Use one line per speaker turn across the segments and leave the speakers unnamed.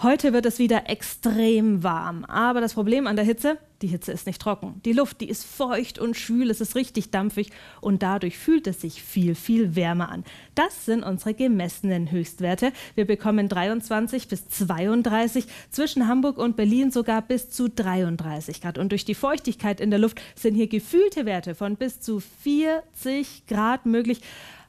Heute wird es wieder extrem warm. Aber das Problem an der Hitze, die Hitze ist nicht trocken. Die Luft, die ist feucht und schwül, es ist richtig dampfig und dadurch fühlt es sich viel, viel wärmer an. Das sind unsere gemessenen Höchstwerte. Wir bekommen 23 bis 32, zwischen Hamburg und Berlin sogar bis zu 33 Grad. Und durch die Feuchtigkeit in der Luft sind hier gefühlte Werte von bis zu 40 Grad möglich.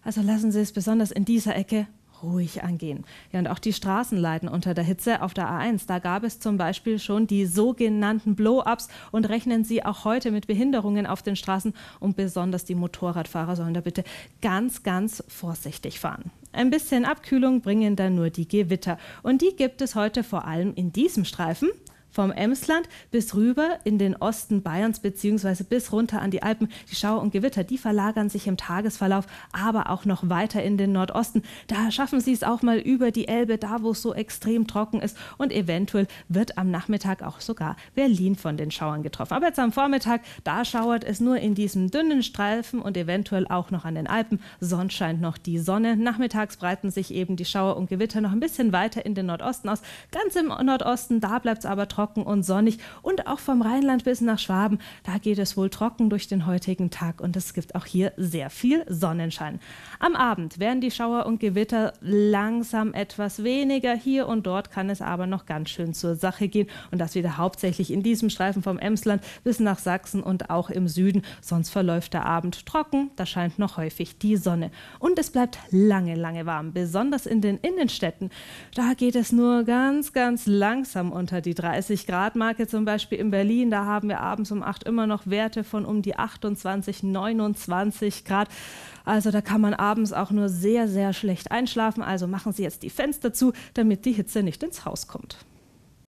Also lassen Sie es besonders in dieser Ecke ruhig angehen. Ja, und auch die Straßen leiden unter der Hitze auf der A1. Da gab es zum Beispiel schon die sogenannten Blow-ups und rechnen Sie auch heute mit Behinderungen auf den Straßen. Und besonders die Motorradfahrer sollen da bitte ganz, ganz vorsichtig fahren. Ein bisschen Abkühlung bringen dann nur die Gewitter. Und die gibt es heute vor allem in diesem Streifen vom Emsland bis rüber in den Osten Bayerns beziehungsweise bis runter an die Alpen. Die Schauer und Gewitter, die verlagern sich im Tagesverlauf, aber auch noch weiter in den Nordosten. Da schaffen sie es auch mal über die Elbe, da wo es so extrem trocken ist. Und eventuell wird am Nachmittag auch sogar Berlin von den Schauern getroffen. Aber jetzt am Vormittag, da schauert es nur in diesem dünnen Streifen und eventuell auch noch an den Alpen. Sonst scheint noch die Sonne. Nachmittags breiten sich eben die Schauer und Gewitter noch ein bisschen weiter in den Nordosten aus. Ganz im Nordosten, da bleibt es aber trocken trocken und sonnig und auch vom Rheinland bis nach Schwaben, da geht es wohl trocken durch den heutigen Tag und es gibt auch hier sehr viel Sonnenschein. Am Abend werden die Schauer und Gewitter langsam etwas weniger. Hier und dort kann es aber noch ganz schön zur Sache gehen und das wieder hauptsächlich in diesem Streifen vom Emsland bis nach Sachsen und auch im Süden. Sonst verläuft der Abend trocken, da scheint noch häufig die Sonne und es bleibt lange, lange warm, besonders in den Innenstädten. Da geht es nur ganz, ganz langsam unter die 30. 30-Grad-Marke zum Beispiel in Berlin, da haben wir abends um 8 immer noch Werte von um die 28, 29 Grad. Also da kann man abends auch nur sehr, sehr schlecht einschlafen. Also machen Sie jetzt die Fenster zu, damit die Hitze nicht ins Haus kommt.